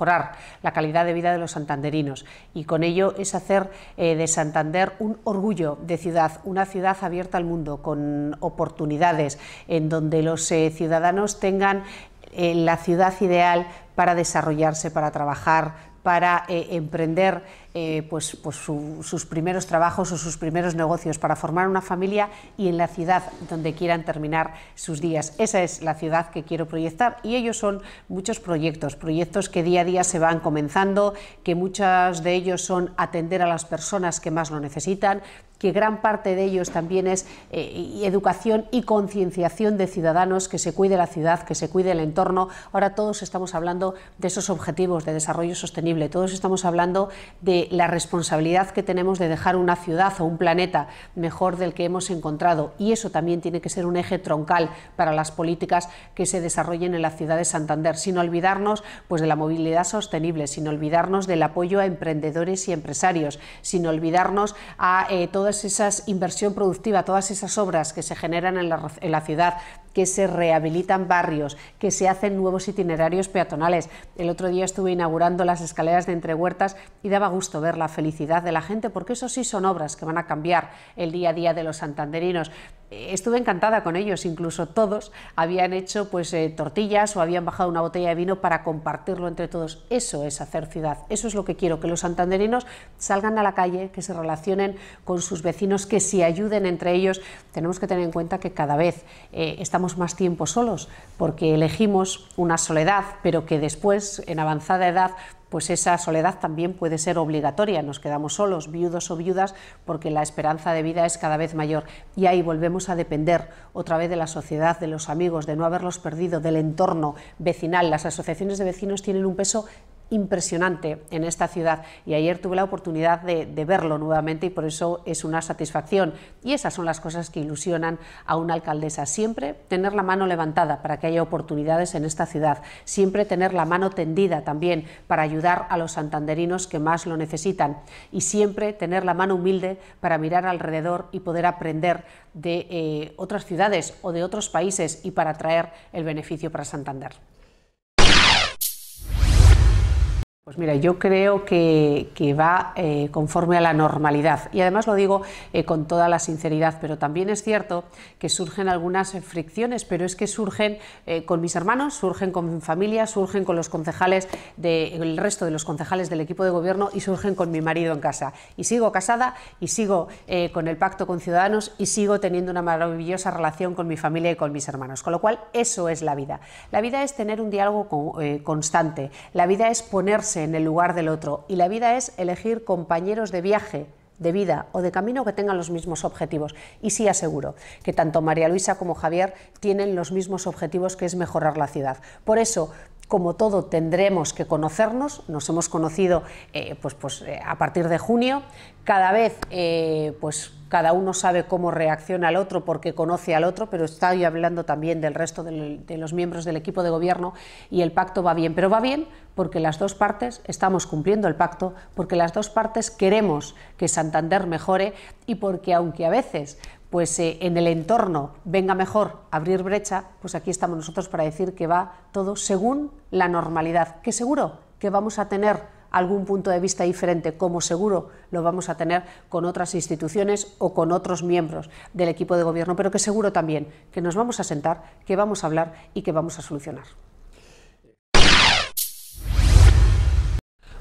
mejorar la calidad de vida de los santanderinos y con ello es hacer eh, de Santander un orgullo de ciudad, una ciudad abierta al mundo, con oportunidades, en donde los eh, ciudadanos tengan eh, la ciudad ideal para desarrollarse, para trabajar, para emprender eh, pues, pues sus primeros trabajos o sus primeros negocios para formar una familia y en la ciudad donde quieran terminar sus días. Esa es la ciudad que quiero proyectar y ellos son muchos proyectos, proyectos que día a día se van comenzando, que muchos de ellos son atender a las personas que más lo necesitan, que gran parte de ellos también es eh, educación y concienciación de ciudadanos, que se cuide la ciudad, que se cuide el entorno. Ahora todos estamos hablando de esos objetivos de desarrollo sostenible, todos estamos hablando de la responsabilidad que tenemos de dejar una ciudad o un planeta mejor del que hemos encontrado. Y eso también tiene que ser un eje troncal para las políticas que se desarrollen en la ciudad de Santander, sin olvidarnos pues, de la movilidad sostenible, sin olvidarnos del apoyo a emprendedores y empresarios, sin olvidarnos a eh, todas esas inversión productiva, todas esas obras que se generan en la ciudad, que se rehabilitan barrios, que se hacen nuevos itinerarios peatonales. El otro día estuve inaugurando las escaleras de Entre Huertas y daba gusto ver la felicidad de la gente, porque eso sí son obras que van a cambiar el día a día de los santanderinos estuve encantada con ellos, incluso todos habían hecho pues eh, tortillas o habían bajado una botella de vino para compartirlo entre todos. Eso es hacer ciudad, eso es lo que quiero, que los santanderinos salgan a la calle, que se relacionen con sus vecinos, que se ayuden entre ellos. Tenemos que tener en cuenta que cada vez eh, estamos más tiempo solos porque elegimos una soledad, pero que después en avanzada edad pues esa soledad también puede ser obligatoria. Nos quedamos solos, viudos o viudas, porque la esperanza de vida es cada vez mayor. Y ahí volvemos a depender otra vez de la sociedad, de los amigos, de no haberlos perdido, del entorno vecinal. Las asociaciones de vecinos tienen un peso impresionante en esta ciudad y ayer tuve la oportunidad de, verlo nuevamente y por eso es una satisfacción. Y esas son las cosas que ilusionan a una alcaldesa. Siempre tener la mano levantada para que haya oportunidades en esta ciudad. Siempre tener la mano tendida también para ayudar a los santanderinos que más lo necesitan. Y siempre tener la mano humilde para mirar alrededor y poder aprender de eh, otras ciudades o de otros países y para traer el beneficio para Santander. Pues mira, yo creo que, va eh, conforme a la normalidad y además lo digo eh, con toda la sinceridad, pero también es cierto que surgen algunas eh, fricciones, pero es que surgen con mis hermanos, surgen con mi familia, surgen con los concejales del resto de los concejales del equipo de gobierno y surgen con mi marido en casa. Y sigo casada y sigo con el pacto con Ciudadanos y sigo teniendo una maravillosa relación con mi familia y con mis hermanos. Con lo cual, eso es la vida. La vida es tener un diálogo constante, la vida es ponerse en el lugar del otro y la vida es elegir compañeros de viaje de vida o de camino que tengan los mismos objetivos. Y sí aseguro que tanto María Luisa como Javier tienen los mismos objetivos que es mejorar la ciudad. Por eso, como todo tendremos que conocernos, nos hemos conocido eh, pues, pues, eh, a partir de junio, cada vez eh, pues, cada uno sabe cómo reacciona al otro porque conoce al otro, pero estoy hablando también del resto de los miembros del equipo de gobierno y el pacto va bien, pero va bien porque las dos partes estamos cumpliendo el pacto, porque las dos partes queremos que Santander mejore y porque aunque a veces pues eh, en el entorno venga mejor abrir brecha, pues aquí estamos nosotros para decir que va todo según la normalidad, que seguro que vamos a tener algún punto de vista diferente, como seguro lo vamos a tener con otras instituciones o con otros miembros del equipo de gobierno, pero que seguro también que nos vamos a sentar, que vamos a hablar y que vamos a solucionar.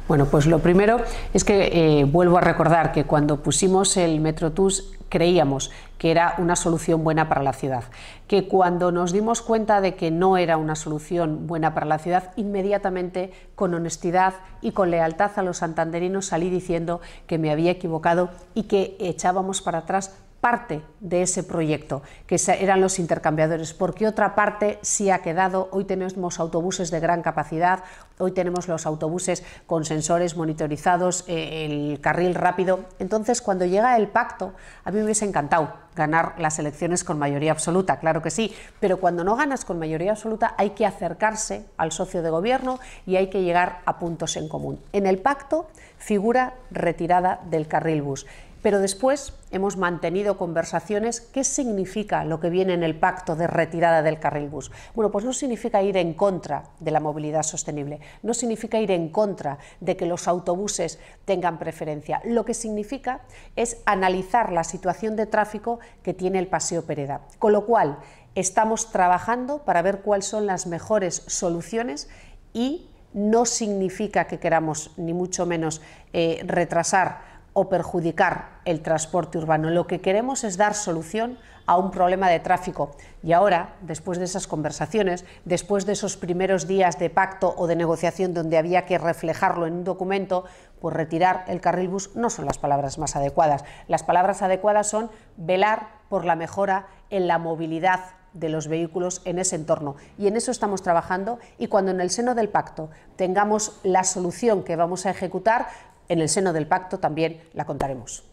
Bueno, pues lo primero es que eh, vuelvo a recordar que cuando pusimos el Metrotus creíamos que era una solución buena para la ciudad, que cuando nos dimos cuenta de que no era una solución buena para la ciudad, inmediatamente, con honestidad y con lealtad a los santanderinos, salí diciendo que me había equivocado y que echábamos para atrás parte de ese proyecto, que eran los intercambiadores, porque otra parte sí ha quedado. Hoy tenemos autobuses de gran capacidad, hoy tenemos los autobuses con sensores monitorizados, eh, el carril rápido. Entonces, cuando llega el pacto, a mí me hubiese encantado ganar las elecciones con mayoría absoluta, claro que sí, pero cuando no ganas con mayoría absoluta hay que acercarse al socio de gobierno y hay que llegar a puntos en común. En el pacto figura retirada del carril bus pero después hemos mantenido conversaciones. ¿Qué significa lo que viene en el pacto de retirada del carril bus? Bueno, pues no significa ir en contra de la movilidad sostenible, no significa ir en contra de que los autobuses tengan preferencia. Lo que significa es analizar la situación de tráfico que tiene el Paseo Pereda. Con lo cual, estamos trabajando para ver cuáles son las mejores soluciones y no significa que queramos ni mucho menos eh, retrasar o perjudicar el transporte urbano. Lo que queremos es dar solución a un problema de tráfico. Y ahora, después de esas conversaciones, después de esos primeros días de pacto o de negociación donde había que reflejarlo en un documento, pues retirar el carril bus no son las palabras más adecuadas. Las palabras adecuadas son velar por la mejora en la movilidad de los vehículos en ese entorno. Y en eso estamos trabajando y cuando en el seno del pacto tengamos la solución que vamos a ejecutar, en el seno del pacto también la contaremos.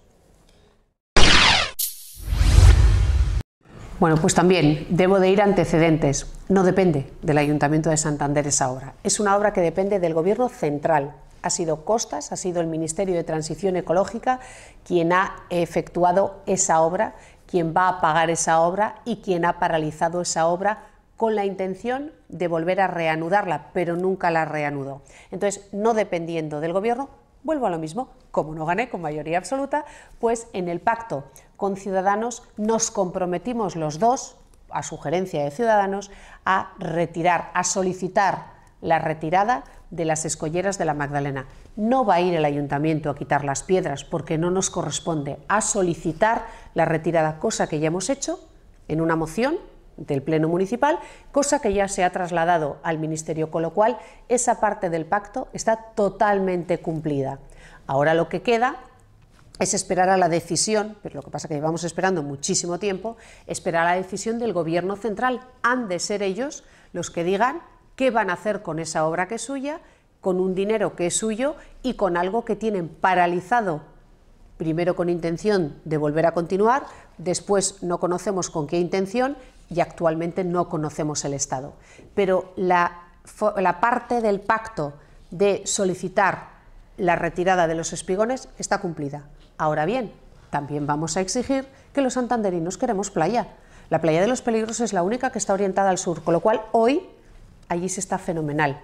Bueno, pues también debo de ir antecedentes. No depende del Ayuntamiento de Santander esa obra. Es una obra que depende del Gobierno central. Ha sido Costas, ha sido el Ministerio de Transición Ecológica quien ha efectuado esa obra, quien va a pagar esa obra y quien ha paralizado esa obra con la intención de volver a reanudarla, pero nunca la reanudó. Entonces, no dependiendo del Gobierno, Vuelvo a lo mismo, como no gané con mayoría absoluta, pues en el pacto con Ciudadanos nos comprometimos los dos, a sugerencia de Ciudadanos, a retirar, a solicitar la retirada de las escolleras de la Magdalena. No va a ir el ayuntamiento a quitar las piedras porque no nos corresponde a solicitar la retirada, cosa que ya hemos hecho en una moción del Pleno Municipal, cosa que ya se ha trasladado al Ministerio, con lo cual esa parte del pacto está totalmente cumplida. Ahora lo que queda es esperar a la decisión, pero lo que pasa es que llevamos esperando muchísimo tiempo, esperar a la decisión del Gobierno central. Han de ser ellos los que digan qué van a hacer con esa obra que es suya, con un dinero que es suyo y con algo que tienen paralizado, primero con intención de volver a continuar, después no conocemos con qué intención y actualmente no conocemos el Estado. Pero la, parte del pacto de solicitar la retirada de los espigones está cumplida. Ahora bien, también vamos a exigir que los santanderinos queremos playa. La playa de los peligros es la única que está orientada al sur, con lo cual hoy allí se está fenomenal.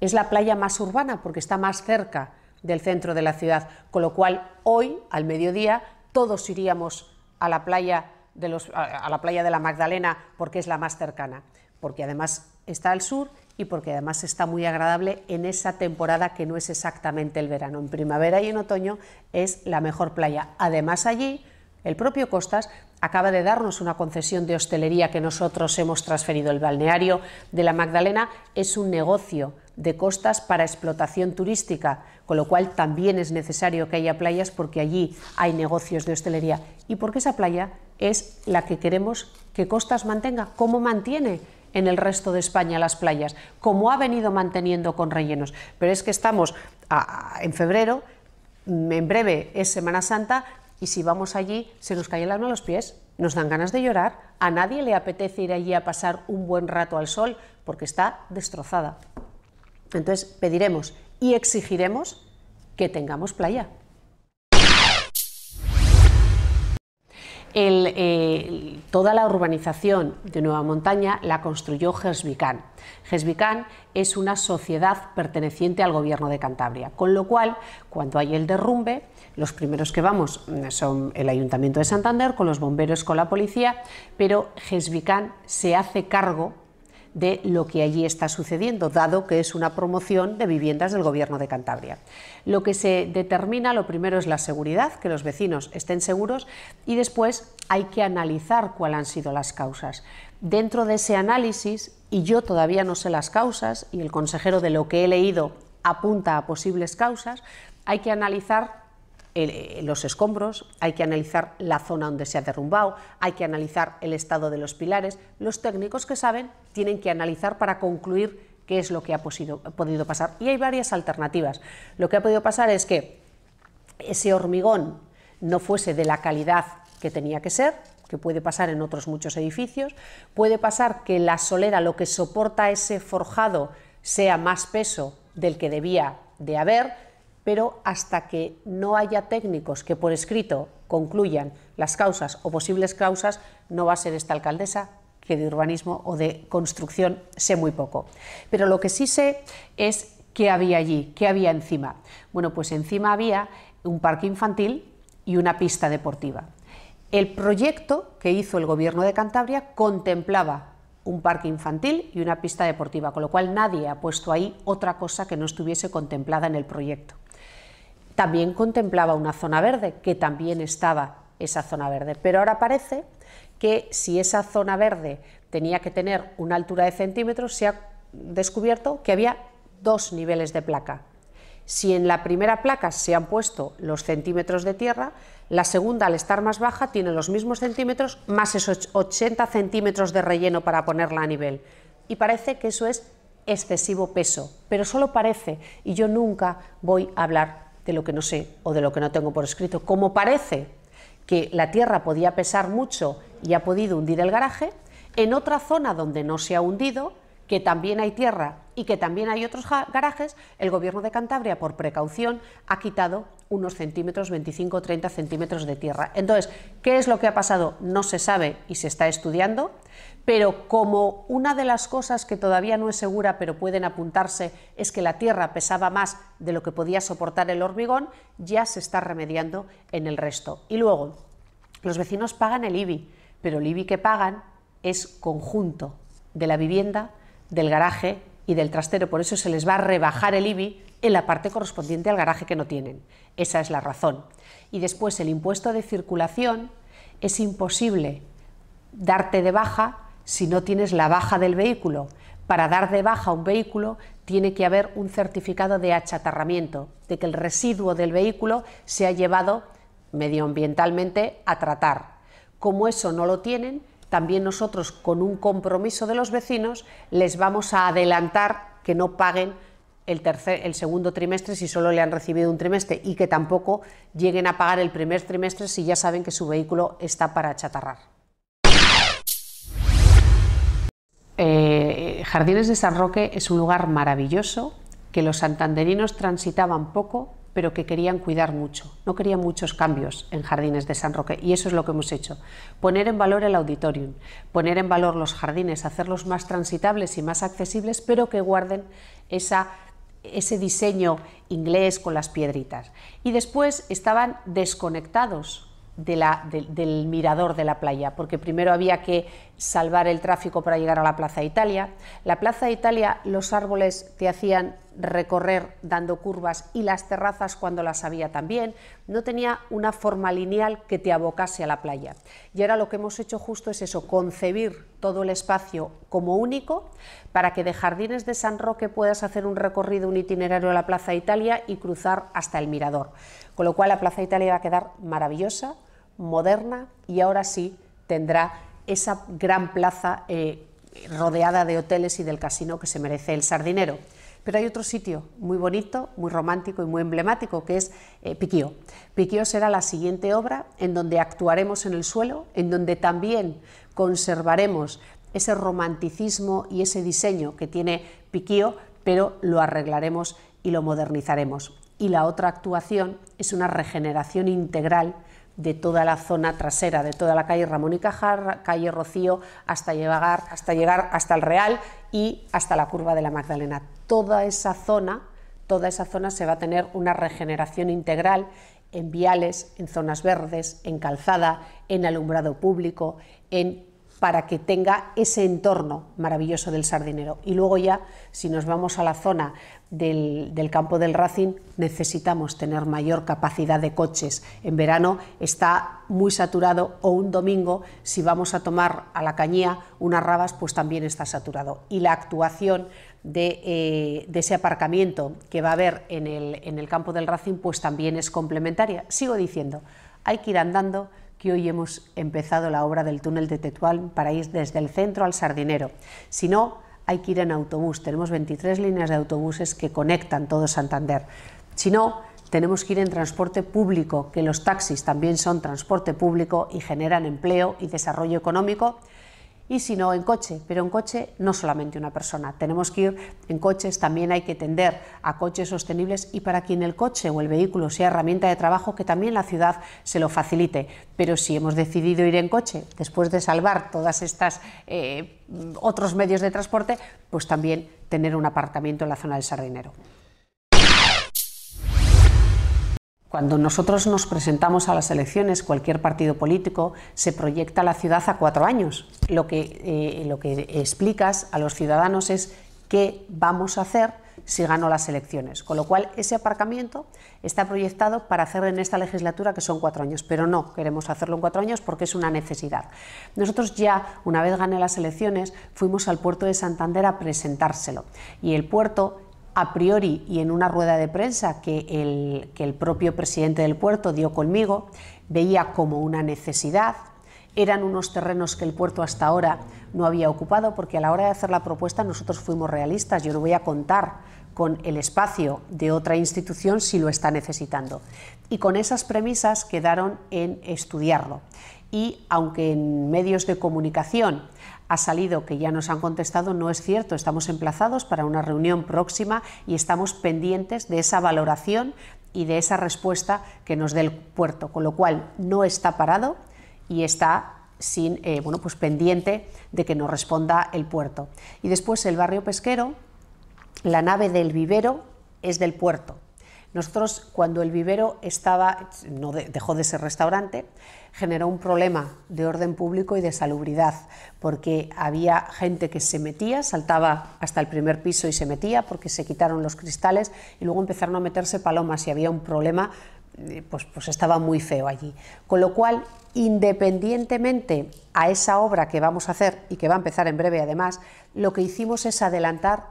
Es la playa más urbana porque está más cerca del centro de la ciudad, con lo cual hoy, al mediodía, todos iríamos a la playa los, a, a la playa de la Magdalena porque es la más cercana, porque además está al sur y porque además está muy agradable en esa temporada que no es exactamente el verano. En primavera y en otoño es la mejor playa. Además allí el propio Costas acaba de darnos una concesión de hostelería que nosotros hemos transferido. El balneario de la Magdalena es un negocio de costas para explotación turística, con lo cual también es necesario que haya playas porque allí hay negocios de hostelería y porque esa playa es la que queremos que Costas mantenga, ¿Cómo mantiene en el resto de España las playas, ¿Cómo ha venido manteniendo con rellenos. Pero es que estamos en febrero, mm, en breve es Semana Santa, y si vamos allí se nos cae el alma a los pies, nos dan ganas de llorar, a nadie le apetece ir allí a pasar un buen rato al sol porque está destrozada. Entonces pediremos y exigiremos que tengamos playa. Eh, toda la urbanización de Nueva Montaña la construyó Gesbicán. Gesbicán es una sociedad perteneciente al gobierno de Cantabria, con lo cual, cuando hay el derrumbe, los primeros que vamos son el Ayuntamiento de Santander, con los bomberos, con la policía, pero Gesbicán se hace cargo de lo que allí está sucediendo, dado que es una promoción de viviendas del Gobierno de Cantabria. Lo que se determina, lo primero es la seguridad, que los vecinos estén seguros, y después hay que analizar cuáles han sido las causas. Dentro de ese análisis, y yo todavía no sé las causas, y el consejero de lo que he leído apunta a posibles causas, hay que analizar eh, los escombros, hay que analizar la zona donde se ha derrumbado, hay que analizar el estado de los pilares. Los técnicos que saben tienen que analizar para concluir qué es lo que ha podido pasar. Y hay varias alternativas. Lo que ha podido pasar es que ese hormigón no fuese de la calidad que tenía que ser, que puede pasar en otros muchos edificios, puede pasar que la solera, lo que soporta ese forjado, sea más peso del que debía de haber, pero hasta que no haya técnicos que por escrito concluyan las causas o posibles causas, no va a ser esta alcaldesa que de urbanismo o de construcción sé muy poco. Pero lo que sí sé es qué había allí, qué había encima. Bueno, pues encima había un parque infantil y una pista deportiva. El proyecto que hizo el gobierno de Cantabria contemplaba un parque infantil y una pista deportiva, con lo cual nadie ha puesto ahí otra cosa que no estuviese contemplada en el proyecto también contemplaba una zona verde, que también estaba esa zona verde. Pero ahora parece que si esa zona verde tenía que tener una altura de centímetros, se ha descubierto que había dos niveles de placa. Si en la primera placa se han puesto los centímetros de tierra, la segunda, al estar más baja, tiene los mismos centímetros más esos 80 centímetros de relleno para ponerla a nivel. Y parece que eso es excesivo peso, pero solo parece, y yo nunca voy a hablar de lo que no sé o de lo que no tengo por escrito. Como parece que la tierra podía pesar mucho y ha podido hundir el garaje, en otra zona donde no se ha hundido, que también hay tierra y que también hay otros garajes, el gobierno de Cantabria, por precaución, ha quitado unos centímetros, 25 o 30 centímetros de tierra. Entonces, ¿qué es lo que ha pasado? No se sabe y se está estudiando, pero como una de las cosas que todavía no es segura, pero pueden apuntarse, es que la tierra pesaba más de lo que podía soportar el hormigón, ya se está remediando en el resto. Y luego, los vecinos pagan el IBI, pero el IBI que pagan es conjunto de la vivienda, del garaje y del trastero, por eso se les va a rebajar el IBI en la parte correspondiente al garaje que no tienen. Esa es la razón. Y después el impuesto de circulación es imposible darte de baja si no tienes la baja del vehículo. Para dar de baja un vehículo tiene que haber un certificado de achatarramiento, de que el residuo del vehículo se ha llevado medioambientalmente a tratar. Como eso no lo tienen, también nosotros, con un compromiso de los vecinos, les vamos a adelantar que no paguen el, el segundo trimestre si solo le han recibido un trimestre y que tampoco lleguen a pagar el primer trimestre si ya saben que su vehículo está para achatarrar. Jardines de San Roque es un lugar maravilloso que los santanderinos transitaban poco, pero que querían cuidar mucho. No querían muchos cambios en Jardines de San Roque y eso es lo que hemos hecho. Poner en valor el auditorium, poner en valor los jardines, hacerlos más transitables y más accesibles, pero que guarden ese diseño inglés con las piedritas. Y después estaban desconectados del mirador de la playa, porque primero había que salvar el tráfico para llegar a la Plaza Italia. La Plaza Italia, los árboles te hacían recorrer dando curvas y las terrazas cuando las había también. No tenía una forma lineal que te abocase a la playa. Y ahora lo que hemos hecho justo es eso, concebir todo el espacio como único para que de Jardines de San Roque puedas hacer un recorrido, un itinerario a la Plaza Italia y cruzar hasta el mirador. Con lo cual la Plaza Italia va a quedar maravillosa, moderna y ahora sí tendrá esa gran plaza eh, rodeada de hoteles y del casino que se merece el sardinero. Pero hay otro sitio muy bonito, muy romántico y muy emblemático, que es eh, Piquío. Piquío será la siguiente obra en donde actuaremos en el suelo, en donde también conservaremos ese romanticismo y ese diseño que tiene Piquío, pero lo arreglaremos y lo modernizaremos. Y la otra actuación es una regeneración integral de toda la zona trasera, de toda la calle Ramón y Cajar, calle Rocío, hasta llegar, hasta llegar hasta el Real y hasta la curva de la Magdalena. Toda esa zona, toda esa zona se va a tener una regeneración integral en viales, en zonas verdes, en calzada, en alumbrado público, en para que tenga ese entorno maravilloso del sardinero. Y luego ya, si nos vamos a la zona del, campo del Racing, necesitamos tener mayor capacidad de coches. En verano está muy saturado o un domingo, si vamos a tomar a la cañía unas rabas, pues también está saturado. Y la actuación eh, de, ese aparcamiento que va a haber en el, en el campo del Racing, pues también es complementaria. Sigo diciendo, hay que ir andando hoy hemos empezado la obra del túnel de Tetuán para ir desde el centro al Sardinero. Si no, hay que ir en autobús. Tenemos 23 líneas de autobuses que conectan todo Santander. Si no, tenemos que ir en transporte público, que los taxis también son transporte público y generan empleo y desarrollo económico y si no en coche, pero en coche no solamente una persona, tenemos que ir en coches, también hay que tender a coches sostenibles y para quien el coche o el vehículo sea herramienta de trabajo, que también la ciudad se lo facilite. Pero si hemos decidido ir en coche, después de salvar todas estas eh, otros medios de transporte, pues también tener un apartamento en la zona del Sardinero. Cuando nosotros nos presentamos a las elecciones, cualquier partido político, se proyecta la ciudad a cuatro años. Lo que, eh, lo que explicas a los ciudadanos es qué vamos a hacer si gano las elecciones. Con lo cual, ese aparcamiento está proyectado para hacer en esta legislatura, que son cuatro años, pero no queremos hacerlo en cuatro años porque es una necesidad. Nosotros ya, una vez gané las elecciones, fuimos al puerto de Santander a presentárselo. Y el puerto a priori y en una rueda de prensa que el, que el propio presidente del puerto dio conmigo, veía como una necesidad, eran unos terrenos que el puerto hasta ahora no había ocupado, porque a la hora de hacer la propuesta nosotros fuimos realistas. Yo no voy a contar con el espacio de otra institución si lo está necesitando. Y con esas premisas quedaron en estudiarlo. Y aunque en medios de comunicación ha salido que ya nos han contestado no es cierto, estamos emplazados para una reunión próxima y estamos pendientes de esa valoración y de esa respuesta que nos dé el puerto, con lo cual no está parado y está sin, eh, bueno, pues pendiente de que nos responda el puerto. Y después el barrio pesquero, la nave del vivero es del puerto. Nosotros, cuando el vivero estaba, no dejó de ser restaurante, generó un problema de orden público y de salubridad, porque había gente que se metía, saltaba hasta el primer piso y se metía porque se quitaron los cristales y luego empezaron a meterse palomas y había un problema, eh, pues, pues estaba muy feo allí. Con lo cual, independientemente a esa obra que vamos a hacer y que va a empezar en breve además, lo que hicimos es adelantar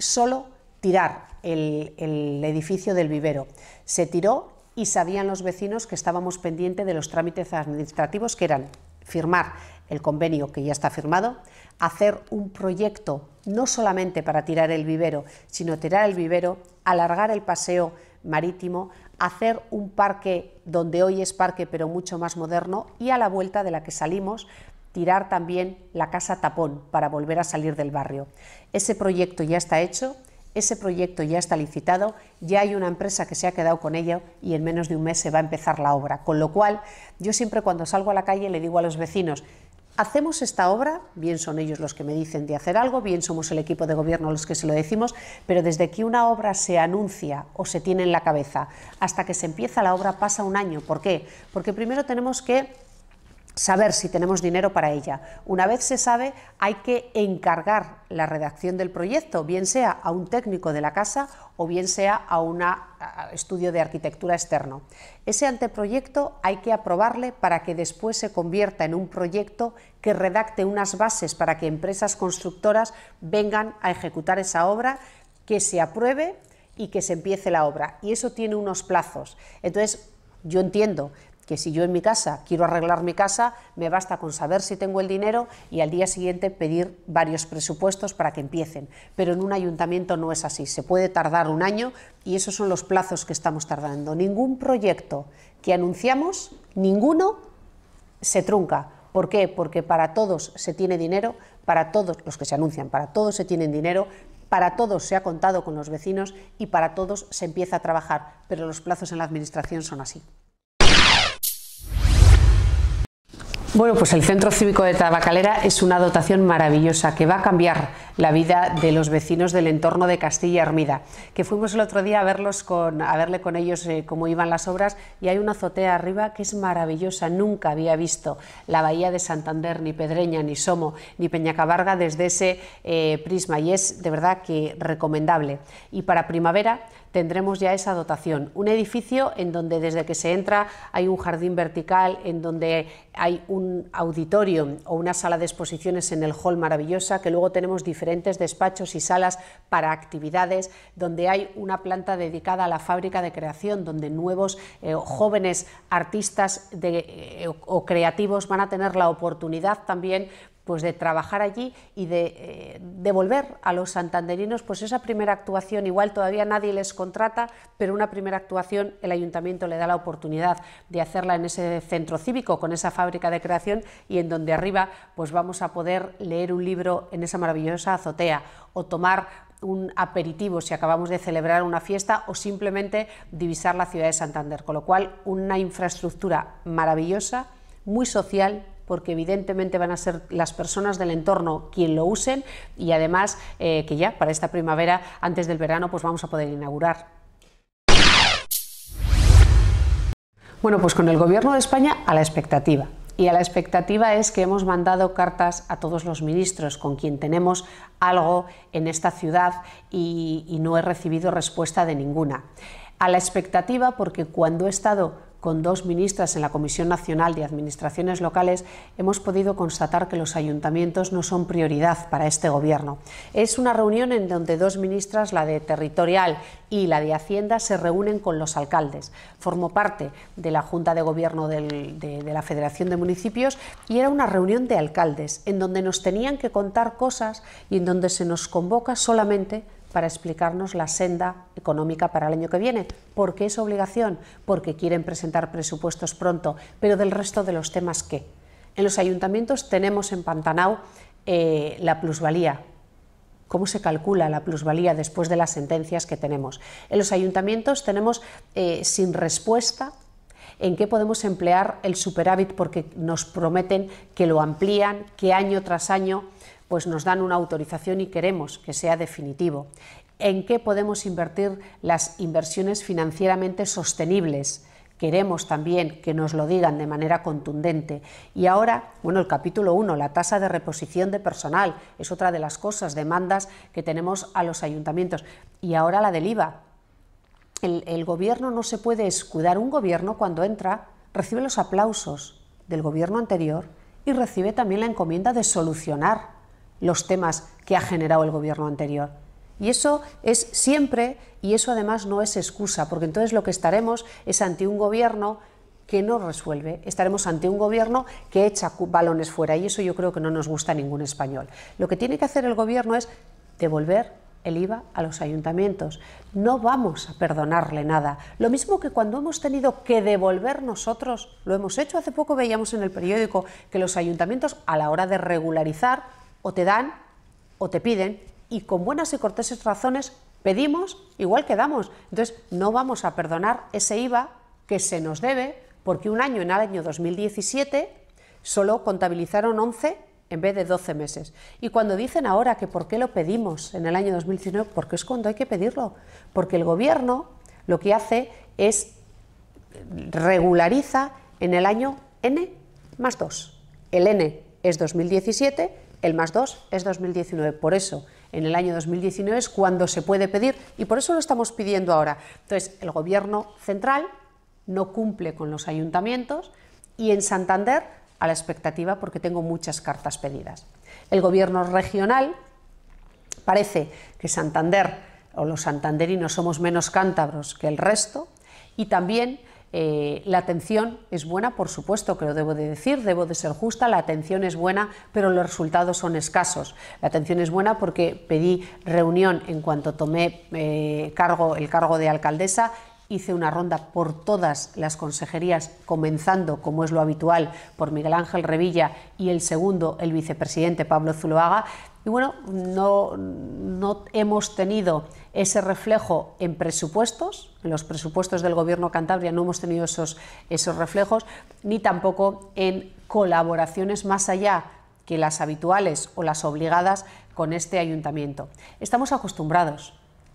solo tirar el, el edificio del vivero. Se tiró y sabían los vecinos que estábamos pendientes de los trámites administrativos que eran firmar el convenio que ya está firmado, hacer un proyecto no solamente para tirar el vivero, sino tirar el vivero, alargar el paseo marítimo, hacer un parque donde hoy es parque pero mucho más moderno y a la vuelta de la que salimos tirar también la casa tapón para volver a salir del barrio. Ese proyecto ya está hecho, ese proyecto ya está licitado, ya hay una empresa que se ha quedado con ello y en menos de un mes se va a empezar la obra. Con lo cual, yo siempre cuando salgo a la calle le digo a los vecinos, hacemos esta obra, bien son ellos los que me dicen de hacer algo, bien somos el equipo de gobierno los que se lo decimos, pero desde que una obra se anuncia o se tiene en la cabeza hasta que se empieza la obra pasa un año. ¿Por qué? Porque primero tenemos que saber si tenemos dinero para ella. Una vez se sabe, hay que encargar la redacción del proyecto, bien sea a un técnico de la casa o bien sea a un estudio de arquitectura externo. Ese anteproyecto hay que aprobarle para que después se convierta en un proyecto que redacte unas bases para que empresas constructoras vengan a ejecutar esa obra, que se apruebe y que se empiece la obra. Y eso tiene unos plazos. Entonces, yo entiendo que si yo en mi casa quiero arreglar mi casa, me basta con saber si tengo el dinero y al día siguiente pedir varios presupuestos para que empiecen. Pero en un ayuntamiento no es así, se puede tardar un año y esos son los plazos que estamos tardando. Ningún proyecto que anunciamos, ninguno, se trunca. ¿Por qué? Porque para todos se tiene dinero, para todos los que se anuncian, para todos se tienen dinero, para todos se ha contado con los vecinos y para todos se empieza a trabajar, pero los plazos en la Administración son así. Bueno, pues el Centro Cívico de Tabacalera es una dotación maravillosa que va a cambiar la vida de los vecinos del entorno de Castilla Hermida, que fuimos el otro día a verlos con a verle con ellos eh, cómo iban las obras y hay una azotea arriba que es maravillosa, nunca había visto la bahía de Santander ni Pedreña ni Somo ni Peñacabarga desde ese eh, prisma y es de verdad que recomendable. Y para primavera tendremos ya esa dotación. Un edificio en donde desde que se entra hay un jardín vertical, en donde hay un auditorio o una sala de exposiciones en el hall maravillosa, que luego tenemos diferentes despachos y salas para actividades, donde hay una planta dedicada a la fábrica de creación, donde nuevos eh, jóvenes artistas eh, o creativos van a tener la oportunidad también pues de trabajar allí y de eh, devolver a los santanderinos pues esa primera actuación, igual todavía nadie les contrata, pero una primera actuación el ayuntamiento le da la oportunidad de hacerla en ese centro cívico, con esa fábrica de creación y en donde arriba pues vamos a poder leer un libro en esa maravillosa azotea o tomar un aperitivo si acabamos de celebrar una fiesta o simplemente divisar la ciudad de Santander, con lo cual una infraestructura maravillosa, muy social, porque evidentemente van a ser las personas del entorno quien lo usen y además eh, que ya para esta primavera, antes del verano, pues vamos a poder inaugurar. Bueno, pues con el Gobierno de España a la expectativa. Y a la expectativa es que hemos mandado cartas a todos los ministros con quien tenemos algo en esta ciudad y, y no he recibido respuesta de ninguna. A la expectativa porque cuando he estado con dos ministras en la Comisión Nacional de Administraciones Locales, hemos podido constatar que los ayuntamientos no son prioridad para este Gobierno. Es una reunión en donde dos ministras, la de Territorial y la de Hacienda, se reúnen con los alcaldes. Formó parte de la Junta de Gobierno de la Federación de Municipios y era una reunión de alcaldes en donde nos tenían que contar cosas y en donde se nos convoca solamente para explicarnos la senda económica para el año que viene. ¿Por qué es obligación? Porque quieren presentar presupuestos pronto, pero del resto de los temas qué. En los ayuntamientos tenemos en Pantanao eh, la plusvalía. ¿Cómo se calcula la plusvalía después de las sentencias que tenemos? En los ayuntamientos tenemos eh, sin respuesta en qué podemos emplear el superávit porque nos prometen que lo amplían, que año tras año pues nos dan una autorización y queremos que sea definitivo. ¿En qué podemos invertir las inversiones financieramente sostenibles? Queremos también que nos lo digan de manera contundente. Y ahora, bueno, el capítulo 1, la tasa de reposición de personal, es otra de las cosas, demandas que tenemos a los ayuntamientos. Y ahora la del IVA. El, el gobierno no se puede escudar. Un gobierno cuando entra recibe los aplausos del gobierno anterior y recibe también la encomienda de solucionar los temas que ha generado el gobierno anterior. Y eso es siempre, y eso además no es excusa, porque entonces lo que estaremos es ante un gobierno que no resuelve, estaremos ante un gobierno que echa balones fuera, y eso yo creo que no nos gusta a ningún español. Lo que tiene que hacer el gobierno es devolver el IVA a los ayuntamientos. No vamos a perdonarle nada. Lo mismo que cuando hemos tenido que devolver nosotros, lo hemos hecho. Hace poco veíamos en el periódico que los ayuntamientos, a la hora de regularizar, o te dan o te piden y con buenas y corteses razones pedimos igual que damos. Entonces no vamos a perdonar ese IVA que se nos debe porque un año en el año 2017 solo contabilizaron 11 en vez de 12 meses. Y cuando dicen ahora que por qué lo pedimos en el año 2019, porque es cuando hay que pedirlo, porque el gobierno lo que hace es regulariza en el año N más 2. El N es 2017 el más 2 es 2019. Por eso, en el año 2019 es cuando se puede pedir y por eso lo estamos pidiendo ahora. Entonces, el gobierno central no cumple con los ayuntamientos y en Santander a la expectativa porque tengo muchas cartas pedidas. El gobierno regional parece que Santander o los santanderinos somos menos cántabros que el resto y también eh, la atención es buena, por supuesto que lo debo de decir, debo de ser justa, la atención es buena, pero los resultados son escasos. La atención es buena porque pedí reunión en cuanto tomé eh, cargo, el cargo de alcaldesa, hice una ronda por todas las consejerías, comenzando, como es lo habitual, por Miguel Ángel Revilla y el segundo, el vicepresidente Pablo Zuloaga, y bueno, no, hemos tenido ese reflejo en presupuestos, en los presupuestos del Gobierno Cantabria no hemos tenido esos, esos reflejos, ni tampoco en colaboraciones más allá que las habituales o las obligadas con este ayuntamiento. Estamos acostumbrados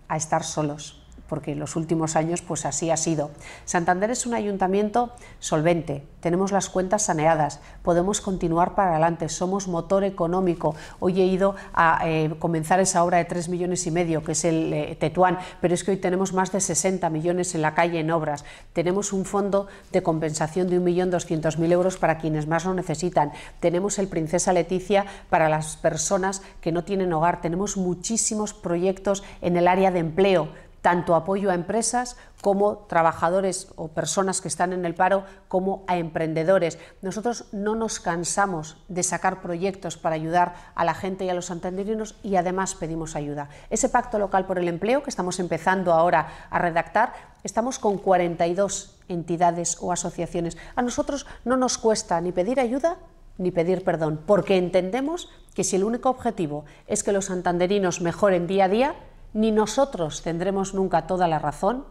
a estar solos porque en los últimos años pues así ha sido. Santander es un ayuntamiento solvente, tenemos las cuentas saneadas, podemos continuar para adelante, somos motor económico. Hoy he ido a eh, comenzar esa obra de 3 millones y medio, que es el eh, Tetuán, pero es que hoy tenemos más de 60 millones en la calle en obras. Tenemos un fondo de compensación de 1.200.000 euros para quienes más lo necesitan. Tenemos el Princesa Leticia para las personas que no tienen hogar. Tenemos muchísimos proyectos en el área de empleo tanto apoyo a empresas como trabajadores o personas que están en el paro, como a emprendedores. Nosotros no nos cansamos de sacar proyectos para ayudar a la gente y a los santanderinos y además pedimos ayuda. Ese pacto local por el empleo que estamos empezando ahora a redactar, estamos con 42 entidades o asociaciones. A nosotros no nos cuesta ni pedir ayuda ni pedir perdón, porque entendemos que si el único objetivo es que los santanderinos mejoren día a día, ni nosotros tendremos nunca toda la razón,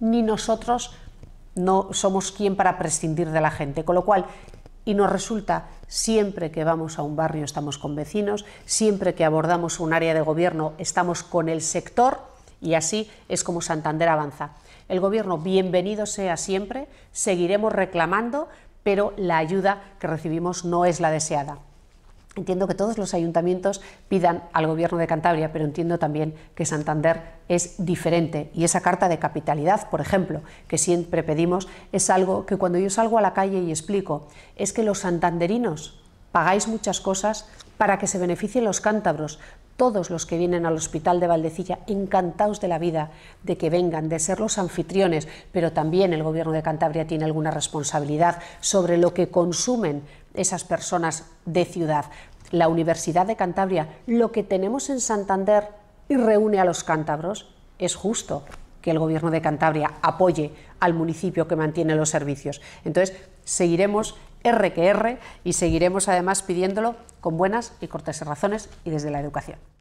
ni nosotros no somos quien para prescindir de la gente. Con lo cual, y nos resulta siempre que vamos a un barrio estamos con vecinos, siempre que abordamos un área de gobierno estamos con el sector y así es como Santander avanza. El gobierno bienvenido sea siempre, seguiremos reclamando, pero la ayuda que recibimos no es la deseada. Entiendo que todos los ayuntamientos pidan al Gobierno de Cantabria, pero entiendo también que Santander es diferente y esa carta de capitalidad, por ejemplo, que siempre pedimos, es algo que cuando yo salgo a la calle y explico, es que los santanderinos pagáis muchas cosas para que se beneficien los cántabros, todos los que vienen al Hospital de Valdecilla, encantados de la vida, de que vengan, de ser los anfitriones, pero también el Gobierno de Cantabria tiene alguna responsabilidad sobre lo que consumen esas personas de ciudad. La Universidad de Cantabria, lo que tenemos en Santander y reúne a los cántabros, es justo que el Gobierno de Cantabria apoye al municipio que mantiene los servicios. Entonces, seguiremos R que R y seguiremos además pidiéndolo con buenas y corteses razones y desde la educación.